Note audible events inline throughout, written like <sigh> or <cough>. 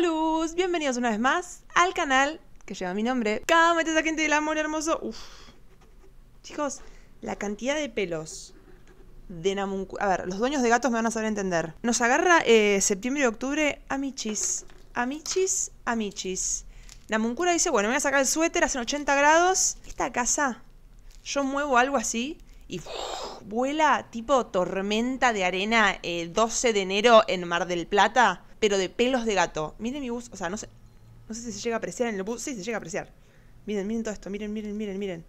luz, bienvenidos una vez más al canal que lleva mi nombre. Cada esta gente del amor hermoso. Chicos, la cantidad de pelos de Namuncura... A ver, los dueños de gatos me van a saber entender. Nos agarra eh, septiembre y octubre a amichis. Amichis, amichis. Namuncura dice, bueno, me voy a sacar el suéter, hacen 80 grados. Esta casa, yo muevo algo así y vuela tipo tormenta de arena 12 eh, de enero en Mar del Plata pero de pelos de gato. Miren mi bus, o sea, no sé, no sé si se llega a apreciar en el bus. Sí, se llega a apreciar. Miren, miren todo esto, miren, miren, miren, miren.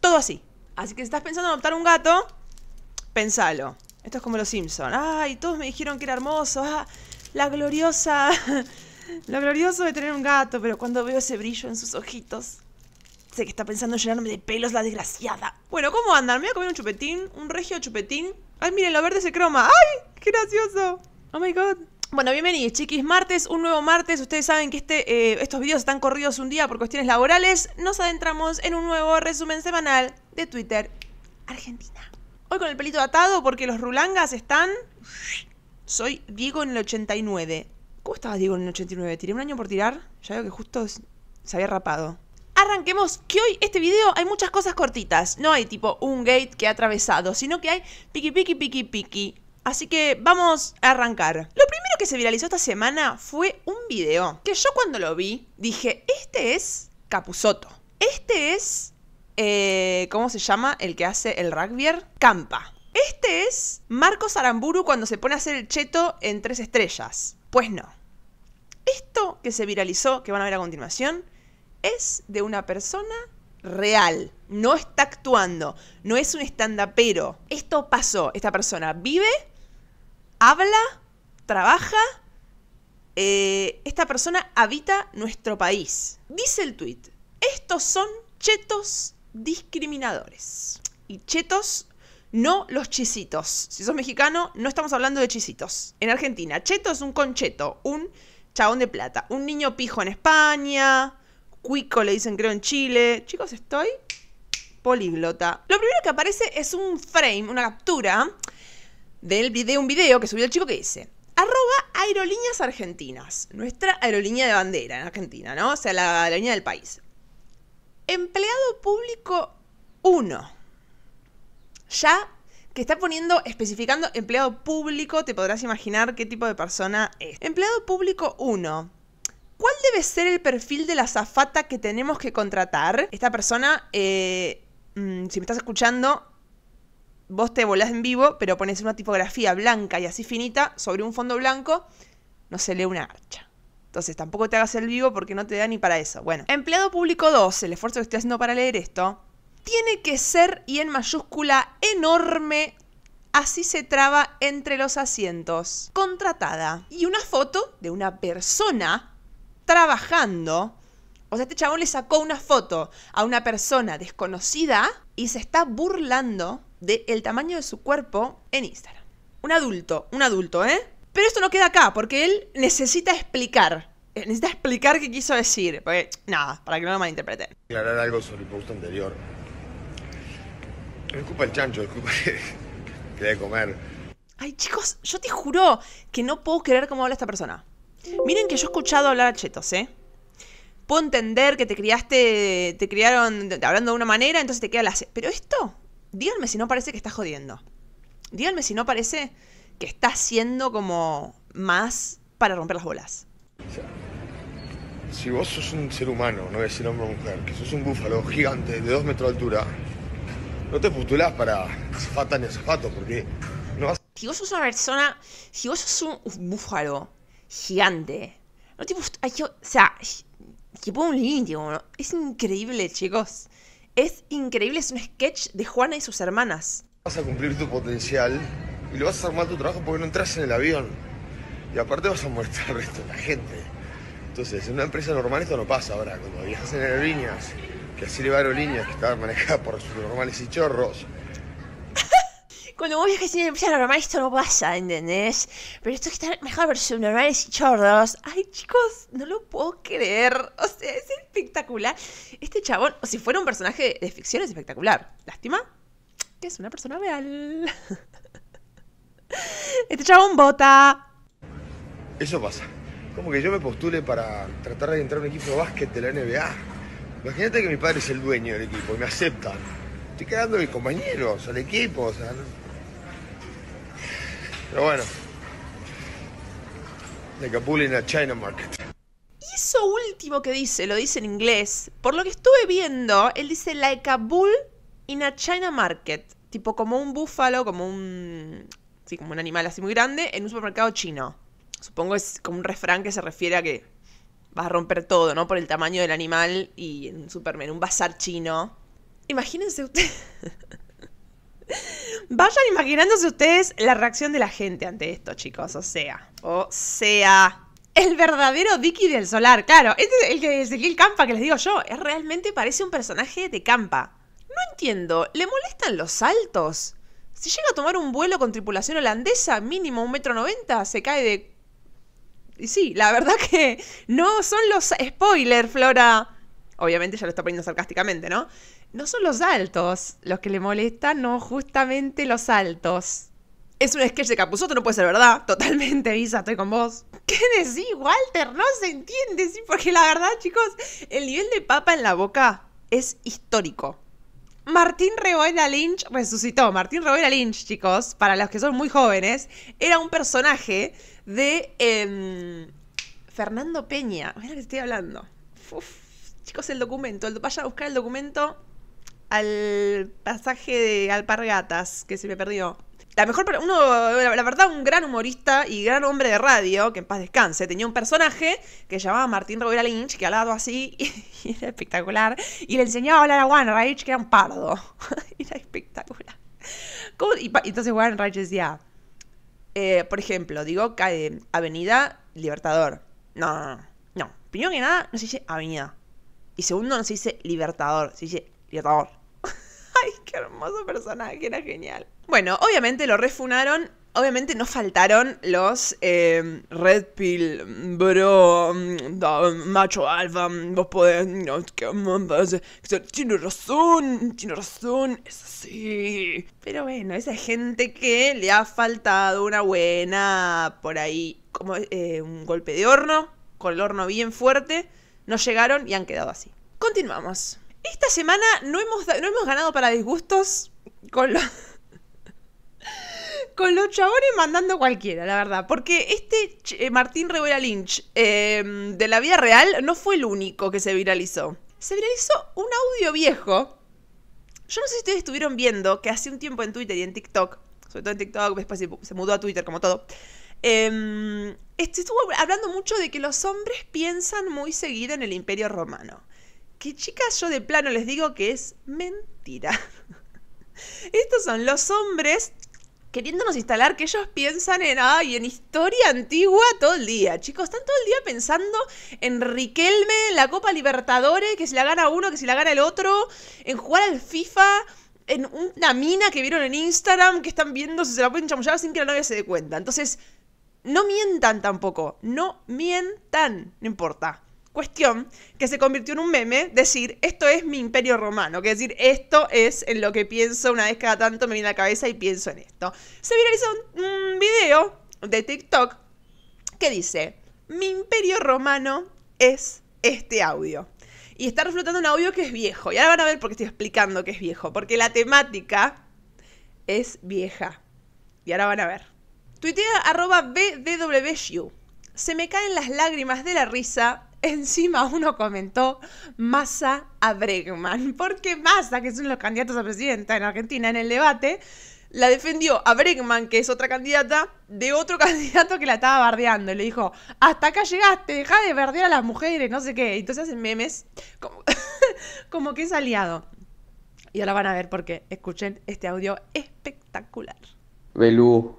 Todo así. Así que si estás pensando en adoptar un gato, pensalo. Esto es como los Simpsons. Ay, todos me dijeron que era hermoso. Ah, la gloriosa. <laughs> Lo glorioso de tener un gato, pero cuando veo ese brillo en sus ojitos, sé que está pensando en llenarme de pelos la desgraciada. Bueno, ¿cómo andan? Me voy a comer un chupetín, un regio chupetín. Ay, miren, lo verde se croma. ¡Ay! ¡Qué gracioso! Oh my god. Bueno, bienvenidos chiquis, martes, un nuevo martes, ustedes saben que este, eh, estos videos están corridos un día por cuestiones laborales, nos adentramos en un nuevo resumen semanal de Twitter Argentina. Hoy con el pelito atado porque los rulangas están... Soy Diego en el 89. ¿Cómo estaba Diego en el 89? ¿Tiré un año por tirar? Ya veo que justo se había rapado. Arranquemos que hoy este video hay muchas cosas cortitas. No hay tipo un gate que ha atravesado, sino que hay piqui piqui piqui piqui Así que vamos a arrancar. Lo primero que se viralizó esta semana fue un video que yo cuando lo vi dije, este es Capusoto. Este es, eh, ¿cómo se llama? El que hace el rugby. Campa. Este es Marcos Aramburu cuando se pone a hacer el cheto en tres estrellas. Pues no. Esto que se viralizó, que van a ver a continuación, es de una persona real. No está actuando, no es un stand pero Esto pasó. Esta persona vive habla, trabaja, eh, esta persona habita nuestro país. Dice el tuit, estos son chetos discriminadores. Y chetos, no los chisitos. Si sos mexicano, no estamos hablando de chisitos. En Argentina, cheto es un concheto, un chabón de plata, un niño pijo en España, cuico le dicen creo en Chile. Chicos, estoy poliglota. Lo primero que aparece es un frame, una captura del video, un video que subió el chico que dice, arroba aerolíneas argentinas, nuestra aerolínea de bandera en Argentina, ¿no? O sea, la aerolínea del país. Empleado público 1. Ya que está poniendo, especificando empleado público, te podrás imaginar qué tipo de persona es. Empleado público 1. ¿Cuál debe ser el perfil de la zafata que tenemos que contratar? Esta persona, eh, mm, si me estás escuchando, vos te volás en vivo, pero pones una tipografía blanca y así finita sobre un fondo blanco, no se lee una archa. Entonces tampoco te hagas el vivo porque no te da ni para eso. Bueno, empleado público 2, el esfuerzo que estoy haciendo para leer esto, tiene que ser y en mayúscula enorme, así se traba entre los asientos. Contratada. Y una foto de una persona trabajando. O sea, este chabón le sacó una foto a una persona desconocida y se está burlando de el tamaño de su cuerpo en Instagram. Un adulto, un adulto, ¿eh? Pero esto no queda acá, porque él necesita explicar. Eh, necesita explicar qué quiso decir. Porque, nada, para que no lo malinterpreten. algo sobre el anterior. el chancho, que <laughs> comer. Ay, chicos, yo te juro que no puedo creer cómo habla esta persona. Miren que yo he escuchado hablar a chetos, ¿eh? Puedo entender que te criaste, te criaron hablando de una manera, entonces te queda la... Pero esto, díganme si no parece que está jodiendo. Díganme si no parece que está haciendo como más para romper las bolas. Si vos sos un ser humano, no voy a decir hombre o mujer, que sos un búfalo gigante de dos metros de altura, no te postulás para zafata ni zapato, porque no vas... Si vos sos una persona, si vos sos un búfalo gigante, no te postulás, o sea, que pongo un límite, es increíble, chicos. Es increíble, es un sketch de Juana y sus hermanas. Vas a cumplir tu potencial y lo vas a armar tu trabajo porque no entras en el avión. Y aparte vas a mostrar esto a la gente. Entonces, en una empresa normal esto no pasa ahora. Cuando viajas en aerolíneas, que así le va aerolíneas, que está manejada por sus normales y chorros, <laughs> Cuando vos ves que empiezas a plano normal esto no pasa, ¿entendés? Pero esto que están mejor versión normales y chordos. Ay, chicos, no lo puedo creer. O sea, es espectacular. Este chabón, o si fuera un personaje de ficción, es espectacular. Lástima que es una persona real. <laughs> Este chabón bota. Eso pasa. Como que yo me postule para tratar de entrar a un equipo de básquet de la NBA. Imagínate que mi padre es el dueño del equipo y me aceptan. Estoy quedando de compañeros, al equipo, o sea, pero bueno, bull in a China Market. Y eso último que dice, lo dice en inglés. Por lo que estuve viendo, él dice like a bull in a China market. Tipo como un búfalo, como un. Sí, como un animal así muy grande en un supermercado chino. Supongo es como un refrán que se refiere a que vas a romper todo, ¿no? Por el tamaño del animal y en un supermercado, un bazar chino. Imagínense ustedes. <laughs> <laughs> Vayan imaginándose ustedes la reacción de la gente ante esto, chicos. O sea, o sea, el verdadero Dicky del Solar. Claro, este es el que el Campa que les digo yo. realmente parece un personaje de Campa. No entiendo, ¿le molestan los saltos? Si llega a tomar un vuelo con tripulación holandesa, mínimo un metro noventa, se cae de... Y sí, la verdad que no son los... spoilers, Flora. Obviamente ya lo está poniendo sarcásticamente, ¿no? no son los altos los que le molestan, no, justamente los altos. Es un sketch de Capuzoto, no puede ser verdad. Totalmente, Isa, estoy con vos. ¿Qué decís, Walter? No se entiende, sí, porque la verdad, chicos, el nivel de papa en la boca es histórico. Martín Reboira Lynch resucitó. Martín Reboira Lynch, chicos, para los que son muy jóvenes, era un personaje de em, Fernando Peña. Mira que estoy hablando. chicos, el documento. El, a buscar el documento al pasaje de Alpargatas, que se me perdió. La mejor, uno, la verdad, un gran humorista y gran hombre de radio, que en paz descanse, tenía un personaje que llamaba Martín Rovira Lynch, que hablaba así, <laughs> y, era espectacular, y le enseñaba a hablar a Reich, que era un pardo. <laughs> era espectacular. entonces Y, entonces decía, eh, por ejemplo, digo, eh, Avenida Libertador. No, no, no, no. Primero que nada, no se dice Avenida. Y segundo, no se dice Libertador, se dice Libertador. ¡Ay, qué hermoso personaje! Era genial. Bueno, obviamente lo refunaron. Obviamente no faltaron los em, Red Pill, bro, mm, macho alfa, mm, vos podés, no, tiene razón, tiene razón, es así. Pero bueno, esa gente que le ha faltado una buena, por ahí, como eh, un golpe de horno, con el horno bien fuerte, no llegaron y han quedado así. Continuamos. Esta semana no hemos, no hemos ganado para disgustos con los. <laughs> Con los chabones mandando cualquiera, la verdad. Porque este eh, Martín Rivera Lynch em, de la vida real no fue el único que se viralizó. Se viralizó un audio viejo. Yo no sé si ustedes estuvieron viendo que hace un tiempo en Twitter y en TikTok, sobre todo en TikTok, después se mudó a Twitter como todo, eh, estuvo hablando mucho de que los hombres piensan muy seguido en el imperio romano que chicas yo de plano les digo que es mentira. <laughs> Estos son los hombres queriéndonos instalar que ellos piensan en, ay, en historia antigua todo el día. Chicos, están todo el día pensando en Riquelme, en la Copa Libertadores, que si la gana uno, que si la gana el otro, en jugar al FIFA, en una mina que vieron en Instagram, que están viendo si se la pueden chamullar sin que la novia se dé cuenta. Entonces, no mientan tampoco, no mientan, no importa. Cuestión que se convirtió en un meme, decir, esto es mi imperio romano, que decir, esto es en lo que pienso una vez cada tanto me viene a la cabeza y pienso en esto. Se viralizó un, video de TikTok que dice, mi imperio romano es este audio. Y está reflotando un audio que es viejo. Y ahora van a ver por qué estoy explicando que es viejo. Porque la temática es vieja. Y ahora van a ver. Tuitea arroba Se me caen las lágrimas de la risa encima uno comentó Massa a Bregman, porque Massa, que son los candidatos a presidenta en Argentina en el debate, la defendió a Bregman, que es otra candidata, de otro <laughs> candidato que la estaba bardeando. Y le dijo, hasta acá llegaste, deja de bardear a las mujeres, no sé qué. Y Entonces hacen memes como, <laughs> como que es aliado. Y ahora van a ver porque Escuchen este audio espectacular. Belú,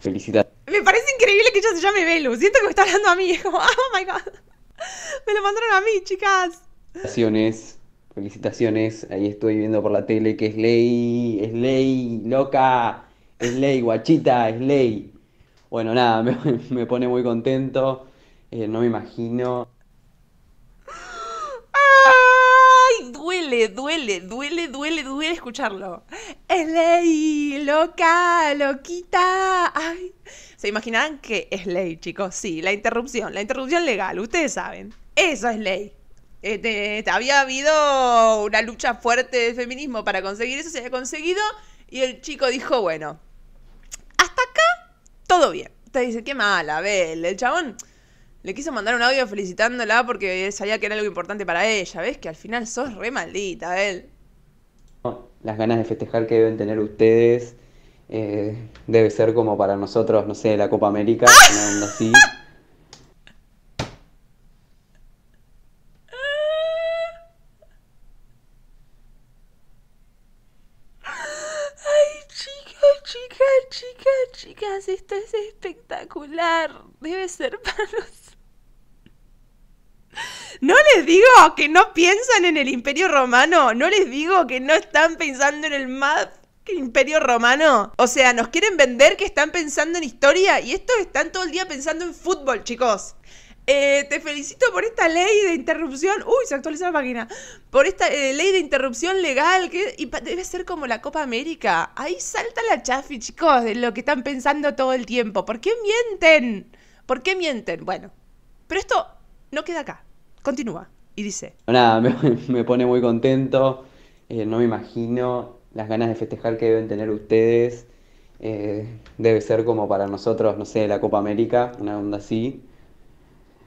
felicidades. Me parece increíble que ella se llame Belu. Siento que me está hablando a mí. <laughs> Como, oh my god. Me lo mandaron a mí, chicas. Felicitaciones, felicitaciones. Ahí estoy viendo por la tele que es ley, es ley, loca, es ley, guachita, es ley. Bueno, nada, <laughs> me, pone muy contento. Eh, no me imagino. ¡Ay! Duele, duele, duele, duele, duele escucharlo. Es ley, loca, loquita. ¡Ay! ¿Se que es ley, chicos? Sí, la interrupción, la interrupción legal, ustedes saben. Eso es ley. Este, este, había habido una lucha fuerte de feminismo para conseguir eso, se había conseguido y el chico dijo, bueno, hasta acá todo bien. te dice, qué mala, Bel. El chabón le quiso mandar un audio felicitándola porque sabía que era algo importante para ella. ¿Ves? Que al final sos re maldita, Bel. Las ganas de festejar que deben tener ustedes eh, debe ser como para nosotros, no sé, la Copa América, ¡Ah! una onda así. chicas, esto es espectacular. Debe ser <laughs> para los... No les digo que no piensan en el imperio romano, no les digo que no están pensando en el MAD. Imperio Romano. O sea, nos quieren vender que están pensando en historia y estos están todo el día pensando en fútbol, chicos. Eh, te felicito por esta ley de interrupción. Uy, se actualiza la página. Por esta eh, ley de interrupción legal que y debe ser como la Copa América. Ahí salta la chafi, chicos, de lo que están pensando todo el tiempo. ¿Por qué mienten? ¿Por qué mienten? Bueno, pero esto no queda acá. Continúa y dice. Nada, me, <laughs> pone muy contento. Eh, no me imagino las ganas de festejar que deben tener ustedes. Eh, debe ser como para nosotros, no sé, la Copa América, una onda así.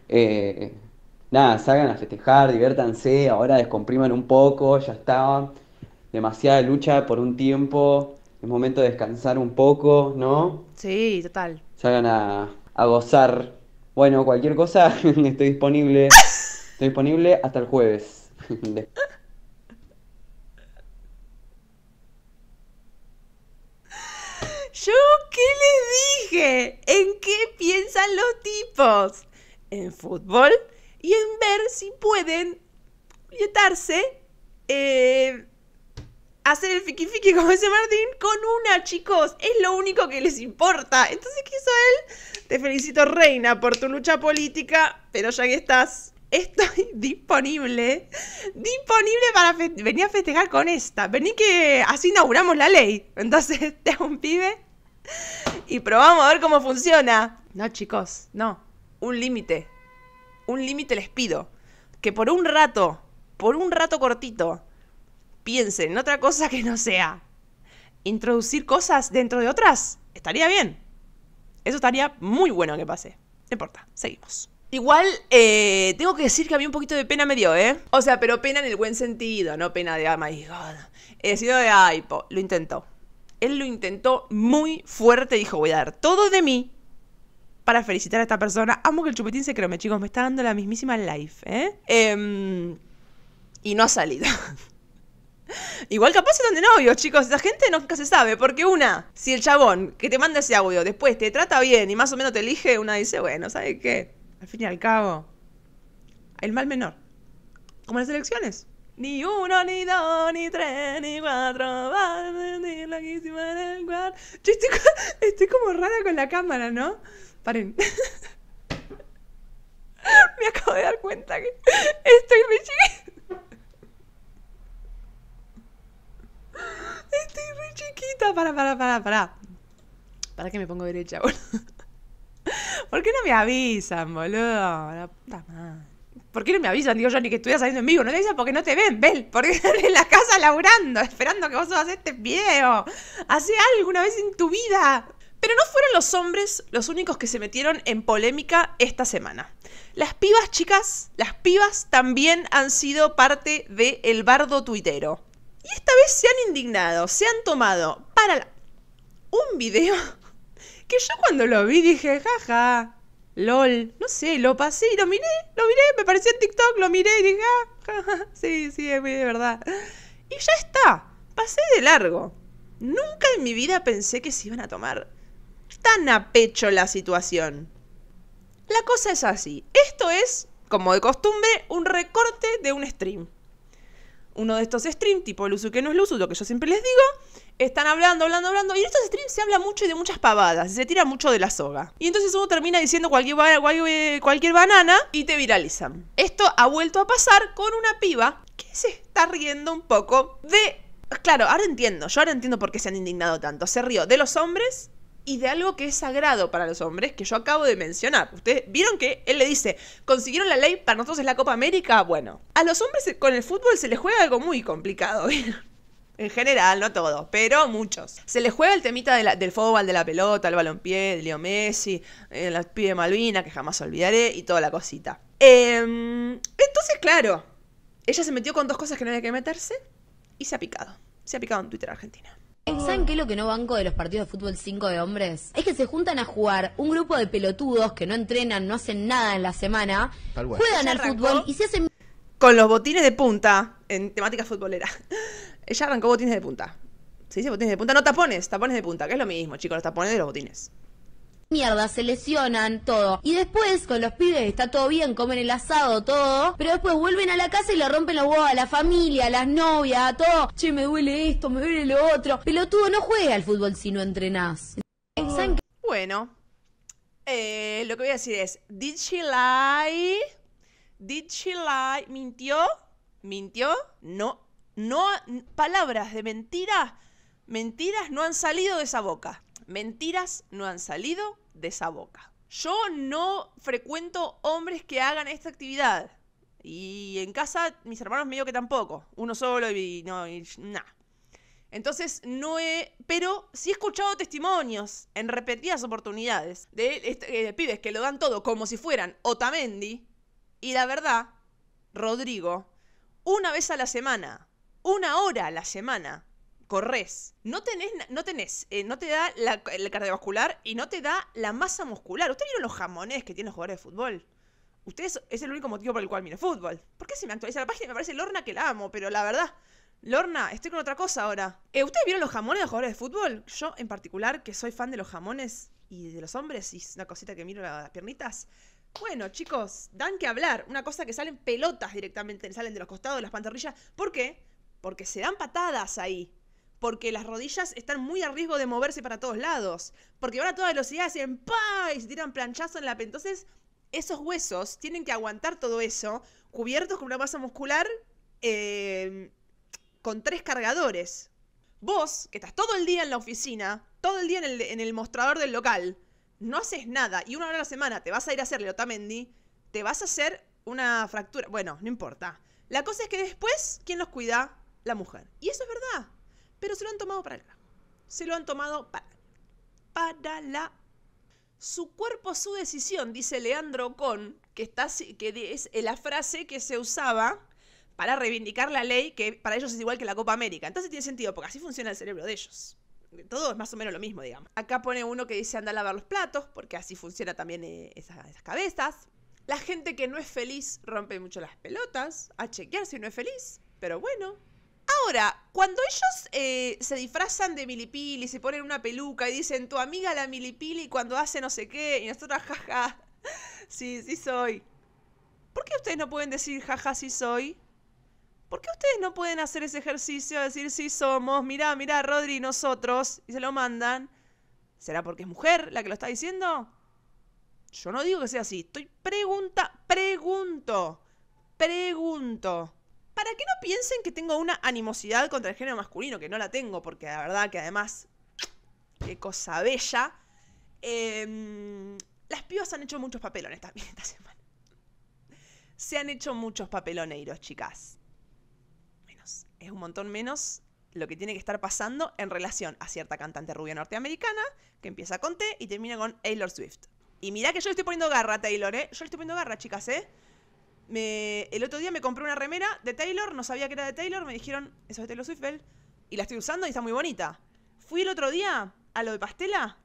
Eh, nada, salgan a festejar, diviértanse, ahora descompriman un poco, ya está. Demasiada lucha por un tiempo, es momento de descansar un poco, ¿no? Sí, total. Salgan a gozar. Bueno, cualquier cosa, <laughs> estoy disponible. Estoy disponible hasta el jueves. <laughs> ¿Qué les dije? ¿En qué piensan los tipos? En fútbol y en ver si pueden Quietarse eh, hacer el fiki con ese Martín con una, chicos. Es lo único que les importa. Entonces, ¿qué hizo él? Te felicito, Reina, por tu lucha política, pero ya que estás, estoy <laughs> disponible. Disponible para venir a festejar con esta. Vení que así inauguramos la ley. Entonces, <laughs> te hago un pibe <laughs> y probamos a ver cómo funciona. No, chicos, no. Un límite. Un límite les pido. Que por un rato, por un rato cortito, piensen en otra cosa que no sea introducir cosas dentro de otras. Estaría bien. Eso estaría muy bueno que pase. No importa, seguimos. Igual, eh, tengo que decir que a mí un poquito de pena me dio, ¿eh? O sea, pero pena en el buen sentido, no pena de, oh my god. He sido de, ay, lo intentó él lo intentó muy fuerte, dijo, voy a dar todo de mí para felicitar a esta persona. Amo que el chupetín se crome, chicos, me está dando la mismísima life, ¿eh? Em, y no ha salido. <laughs> Igual capaz están de novios, chicos. Esa gente nunca se sabe. Porque una, si el chabón que te manda ese audio después te trata bien y más o menos te elige, una dice, bueno, ¿sabes qué? Al fin y al cabo, el mal menor. Como las elecciones. Ni uno, ni dos, ni tres, ni cuatro. Ni loquísima en el cuarto. Yo estoy, como rara con la cámara, ¿no? Paren. <laughs> Me acabo de dar cuenta que estoy muy chiquita. Estoy re chiquita. Para, para, para, para. Para que me pongo derecha, boludo. <laughs> ¿Por qué no me avisan, boludo? La puta madre. ¿Por qué no me avisan? Digo yo, ni que estuviera saliendo en vivo. No te avisan porque no te ven, Bel. Porque están en la casa laburando, esperando que vos hagas este video. Hace algo una vez en tu vida. Pero no fueron los hombres los únicos que se metieron en polémica esta semana. Las pibas, chicas, las pibas también han sido parte del el bardo tuitero. Y esta vez se han indignado, se han tomado para la... un video <laughs> que yo cuando lo vi dije, jaja, LOL, no sé, lo pasé lo miré, lo miré, me pareció en TikTok, lo miré y dije, ah, sí, sí, es verdad. Y ya está, pasé de largo. Nunca en mi vida pensé que se iban a tomar tan a pecho la situación. La cosa es así, esto es, como de costumbre, un recorte de un stream uno de estos streams, tipo Luzu que no es Luzu, lo que yo siempre les digo, están hablando, hablando, hablando, y en estos streams se habla mucho y de muchas pavadas, se tira mucho de la soga. Y entonces uno termina diciendo cualquier, cualquier, eh, cualquier banana y te viralizan. Esto ha vuelto a pasar con una piba que se está riendo un poco de... Claro, ahora entiendo, yo ahora entiendo por qué se han indignado tanto. Se rió de los hombres y de algo que es sagrado para los hombres, que yo acabo de mencionar. Ustedes vieron que él le dice, consiguieron la ley, para nosotros es la Copa América. Bueno, a los hombres con el fútbol se les juega algo muy complicado, <laughs> En general, no todos, pero muchos. Se les juega el temita del fútbol, de la pelota, el balonpié, de Leo Messi, eh, la de Malvina, que jamás olvidaré, y toda la cosita. Em, entonces, claro, ella se metió con dos cosas que no había que meterse y se ha picado. Se ha picado en Twitter Argentina. ¿Saben qué es lo que no banco de los partidos de fútbol 5 de hombres? Es que se juntan a jugar un grupo de pelotudos que no entrenan, no hacen nada en la semana, juegan al fútbol y se hacen... Con los botines de punta, en temática futbolera. Ella <laughs> arrancó botines de punta. Se dice botines de punta, no tapones, tapones de punta, que es lo mismo, chicos, los tapones de los botines mierda, se lesionan, todo. Y después con los pibes está todo bien, comen el asado, todo. Pero después vuelven a la casa y le rompen los huevos a la familia, a las novias, a todo. Che, me duele esto, me duele lo otro. Pelotudo, no juega al fútbol si no entrenás. Ah. Bueno, eh, lo que voy a decir es, ¿Did she lie? ¿Did she lie? ¿Mintió? ¿Mintió? No, no, palabras de mentira, mentiras no han salido de esa boca. Mentiras no han salido de esa boca. Yo no frecuento hombres que hagan esta actividad. Y en casa, mis hermanos medio que tampoco. Uno solo y no, y Entonces, no he. Pero sí he escuchado testimonios en repetidas oportunidades este, eh, de pibes que lo dan todo como si fueran Otamendi. Y la verdad, Rodrigo, una vez a la semana, una hora a la semana, corres, no tenés, no tenés, eh, no te da la, el cardiovascular y no te da la masa muscular. ¿Ustedes vieron los jamones que tienen los jugadores de fútbol? Ustedes es el único motivo por el cual miro fútbol. ¿Por qué se me actualiza la página? Me parece Lorna que la amo, pero la verdad, Lorna, estoy con otra cosa ahora. Eh, ¿Ustedes vieron los jamones de los jugadores de fútbol? Yo en particular, que soy fan de los jamones y de los hombres, y es una cosita que miro las piernitas. Bueno, chicos, dan que hablar. Una cosa que salen pelotas directamente, salen de los costados de las pantorrillas. ¿Por qué? Porque se dan patadas ahí porque las rodillas están muy a riesgo de moverse para todos lados, porque van a toda velocidad, hacen ¡pa! y se tiran planchazo en la... Entonces, esos huesos tienen que aguantar todo eso, cubiertos con una masa muscular em, con tres cargadores. Vos, que estás todo el día en la oficina, todo el día en el, en el mostrador del local, no haces nada y una hora a la semana te vas a ir a hacer Leotamendi, te vas a hacer una fractura. Bueno, no importa. La cosa es que después, ¿quién los cuida? La mujer. Y eso es verdad. Pero se lo han tomado para acá. Se lo han tomado para, para la... Su cuerpo, su decisión, dice Leandro Con, que, está, que es eh, la frase que se usaba para reivindicar la ley que para ellos es igual que la Copa América. Entonces tiene sentido, porque así funciona el cerebro de ellos. Todo es más o menos lo mismo, digamos. Acá pone uno que dice anda a lavar los platos, porque así funciona también eh, esas, esas cabezas. La gente que no es feliz rompe mucho las pelotas a chequear si no es feliz, pero bueno, Ahora, cuando ellos eh, se disfrazan de milipili, se ponen una peluca y dicen, tu amiga la milipili cuando hace no sé qué, y nosotros, jaja, sí, sí soy. ¿Por qué ustedes no pueden decir, jaja, sí soy? ¿Por qué ustedes no pueden hacer ese ejercicio de decir, sí somos, mirá, mirá, Rodri nosotros, y se lo mandan? ¿Será porque es mujer la que lo está diciendo? Yo no digo que sea así, estoy pregunta, pregunto, pregunto para que no piensen que tengo una animosidad contra el género masculino, que no la tengo, porque la verdad que además, qué cosa bella. Em, las pibas han hecho muchos papelones también <laughs> esta semana. Se han hecho muchos papeloneiros, chicas. Menos. Es un montón menos lo que tiene que estar pasando en relación a cierta cantante rubia norteamericana que empieza con T y termina con Taylor Swift. Y mira que yo le estoy poniendo garra Taylor, ¿eh? Yo le estoy poniendo garra, chicas, ¿eh? el otro día me compré una remera de Taylor, no sabía que era de Taylor, me dijeron, eso es de Taylor Swift, y la estoy usando y está muy bonita. Fui el otro día a lo de Pastela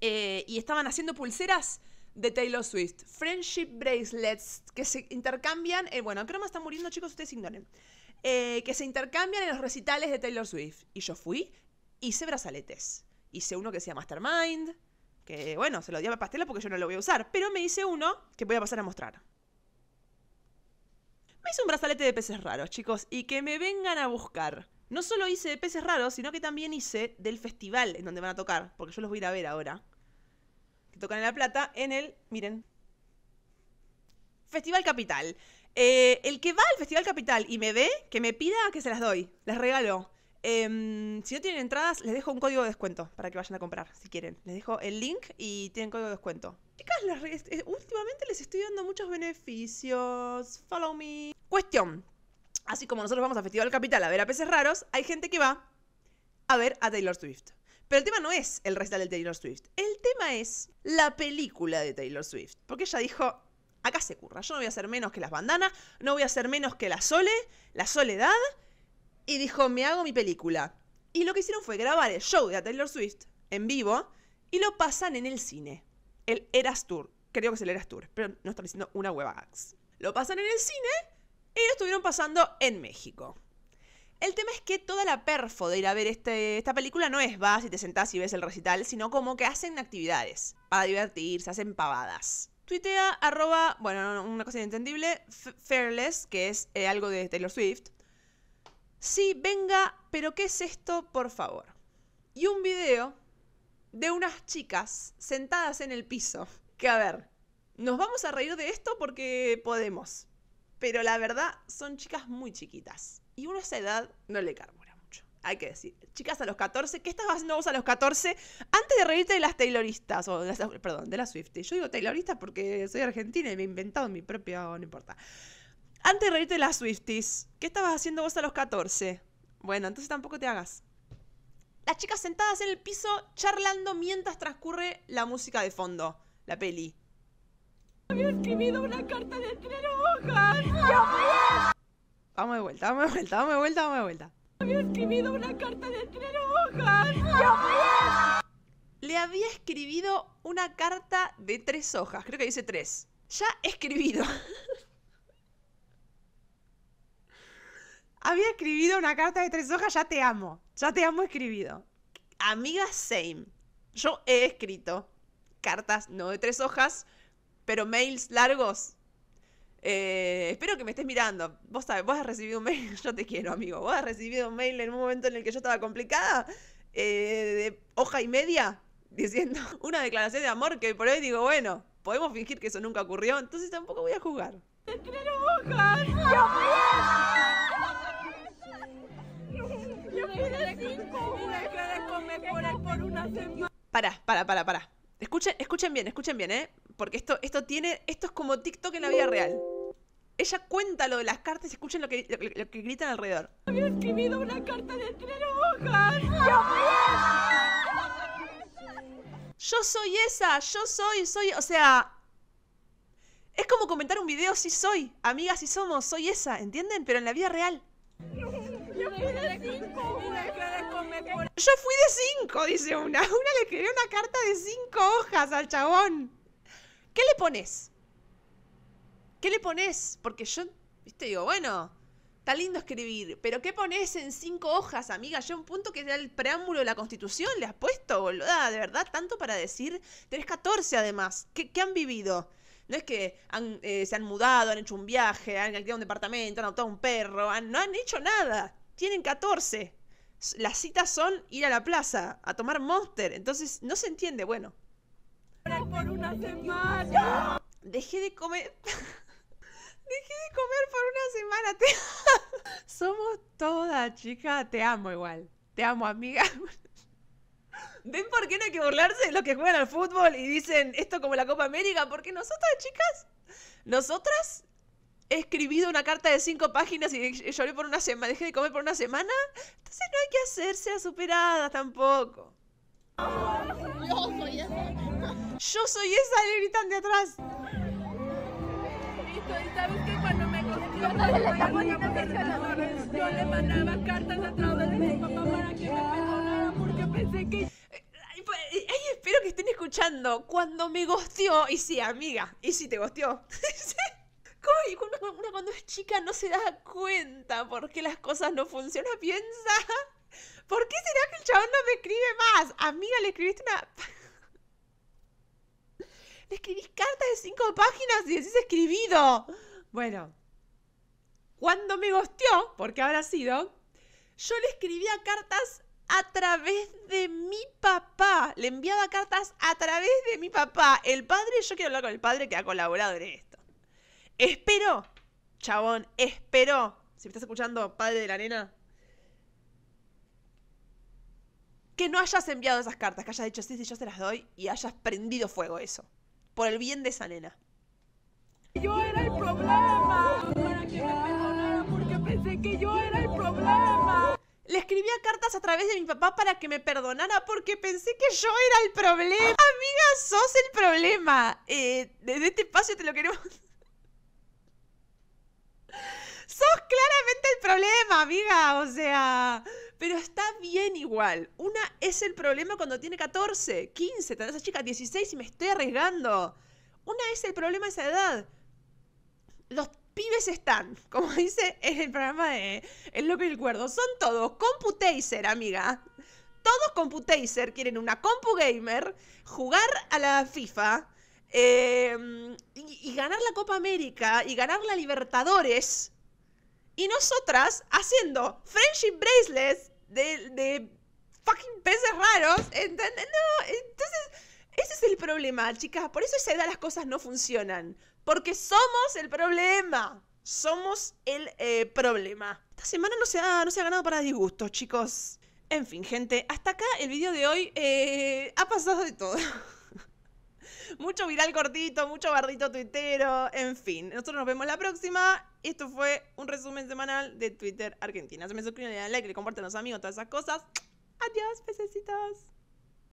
eh, y estaban haciendo pulseras de Taylor Swift. Friendship bracelets que se intercambian. Eh, bueno, creo que me muriendo, chicos, ustedes ignoren. Eh, que se intercambian en los recitales de Taylor Swift. Y yo fui, hice brazaletes. Hice uno que sea Mastermind, que bueno, se lo di a Pastela porque yo no lo voy a usar. Pero me hice uno que voy a pasar a mostrar. Me hice un brazalete de peces raros, chicos, y que me vengan a buscar. No solo hice de peces raros, sino que también hice del festival en donde van a tocar, porque yo los voy a ir a ver ahora. Que tocan en La Plata, en el, miren, Festival Capital. Eh, el que va al Festival Capital y me ve, que me pida que se las doy, las regalo. Em, si no tienen entradas, les dejo un código de descuento para que vayan a comprar, si quieren. Les dejo el link y tienen código de descuento. Chicas, últimamente les estoy dando muchos beneficios. Follow me. Cuestión. Así como nosotros vamos a Festival Capital a ver a peces raros, hay gente que va a ver a Taylor Swift. Pero el tema no es el recital de Taylor Swift. El tema es la película de Taylor Swift. Porque ella dijo, acá se curra. Yo no voy a hacer menos que las bandanas, no voy a ser menos que la Sole, la soledad y dijo, me hago mi película. Y lo que hicieron fue grabar el show de Taylor Swift en vivo y lo pasan en el cine. El Eras Tour. Creo que es el Eras Tour, pero no están diciendo una hueva. Lo pasan en el cine y lo estuvieron pasando en México. El tema es que toda la perfo de ir a ver este, esta película no es vas y te sentás y ves el recital, sino como que hacen actividades para divertirse, hacen pavadas. Tuitea arroba, bueno, una cosa inentendible, Fairless, que es eh, algo de Taylor Swift, sí, venga, pero ¿qué es esto, por favor? Y un video de unas chicas sentadas en el piso. Que a ver, nos vamos a reír de esto porque podemos. Pero la verdad, son chicas muy chiquitas. Y uno a esa edad no le carbura mucho. Hay que decir, chicas a los 14, ¿qué estabas haciendo vos a los 14? Antes de reírte de las Tayloristas, o perdón, de las Swifties. Yo digo Tayloristas porque soy argentina y me he inventado mi propia, no importa. Antes de reírte de las Swifties, ¿qué estabas haciendo vos a los 14? Bueno, entonces tampoco te hagas. Las chicas sentadas en el piso charlando mientras transcurre la música de fondo, la peli. Había escribido una carta de tres hojas. Vamos de vuelta, vamos de vuelta, vamos de vuelta, vamos de vuelta. Había escribido una carta de tres hojas. Le había escribido una carta de tres hojas, creo que dice tres. Ya escribido. Había escribido una carta de tres hojas, ya te amo. Ya te amo escribido. Amiga, same. Yo he escrito cartas, no de tres hojas, pero mails largos. Eh, espero que me estés mirando. Vos sabes vos has recibido un mail, <laughs> yo te quiero, amigo. Vos has recibido un mail en un momento en el que yo estaba complicada, eh, de hoja y media, <laughs> diciendo una declaración de amor que por hoy digo, bueno, podemos fingir que eso nunca ocurrió, entonces tampoco voy a jugar. Te para para para para Escuchen, escuchen bien, escuchen bien, ¿eh? Porque esto, esto tiene. Esto es como TikTok en la vida real. Ella cuenta lo de las cartas y escuchen lo que, lo, que gritan alrededor. Había escribido una carta de tres Yo soy esa, yo soy, soy. O sea. Es como comentar un video si sí soy. Amigas si sí somos, soy esa, ¿entienden? Pero en la vida real. Yo fui de cinco, dice una. <laughs> Una le escribió una carta de cinco hojas al chabón. ¿Qué le pones? ¿Qué le pones? Porque yo, viste, digo, bueno, está lindo escribir, pero ¿qué pones en cinco hojas, amiga? Yo un punto que era el preámbulo de la Constitución, le has puesto, boluda, de verdad, tanto para decir. Tenés 14 además. ¿Qué, qué han vivido? No es que eh, se han mudado, han hecho un viaje, han alquilado un departamento, han adoptado un perro, no han hecho nada. Tienen 14 las citas son ir a la plaza a tomar Monster. Entonces, no se entiende, bueno. Por una semana. Dejé de comer. <laughs> Dejé de comer por una semana. <laughs> Somos todas, chica. Te amo igual. Te amo, amiga. <laughs> ¿Ven por qué no hay que burlarse de los que juegan al fútbol y dicen esto como la Copa América? Porque nosotras, chicas, nosotras he escribido una carta de cinco páginas y lloré por una semana, dejé de comer por una semana. Entonces no hay que hacerse a superadas tampoco. Yo soy esa. Yo soy esa, le gritan de atrás. Y sabes que cuando me cogió yo le mandaba cartas a través de mi papá para que me perdonara porque pensé que... Ay, pues, eh, espero que estén escuchando. Cuando me gosteó, y sí, amiga, y sí te gosteó. <laughs> cuando es chica no se da cuenta por qué las cosas no funcionan, piensa. ¿Por qué será que el chabón no me escribe más? Amiga, le escribiste una. <laughs> le escribís cartas de cinco páginas y decís escribido. Bueno, cuando me gosteó, porque habrá sido, yo le escribía cartas a través de mi papá. Le enviaba cartas a través de mi papá. El padre, yo quiero hablar con el padre que ha colaborado en esto. Espero, chabón, espero, si me estás escuchando, padre de la nena, que no hayas enviado esas cartas, que hayas dicho, sí, sí, yo se las doy y hayas prendido fuego eso, por el bien de esa nena. Yo era el problema, para que me perdonara porque pensé que yo era el problema. Le escribía cartas a través de mi papá para que me perdonara porque pensé que yo era el problema. Amiga, sos el problema. Eh, desde este espacio te lo queremos... Sos claramente el problema, amiga. O sea, pero está bien igual. Una es el problema cuando tiene 14, 15, todas esa chica 16 y me estoy arriesgando. Una es el problema a esa edad. Los pibes están, <laughs> como dice en el programa de El Loco y el Cuerdo, son todos computaser, amiga. Todos computaser quieren una compu gamer, jugar a la FIFA em, y ganar la Copa América y ganar la Libertadores y nosotras haciendo friendship bracelets de, de fucking peces raros. No, entonces, ese es el problema, chicas. Por eso esa edad las cosas no funcionan. Porque somos el problema. Somos el eh, problema. Esta semana no se, ha, no se ha ganado para disgustos, chicos. En fin, gente, hasta acá el video de hoy eh, ha pasado de todo. <laughs> mucho viral cortito, mucho bardito tuitero, en fin. Nosotros nos vemos la próxima. Esto fue un resumen semanal de Twitter Argentina. Se me suscriben, le dan like, le comparten a los amigos, todas esas cosas. Adiós, pececitos.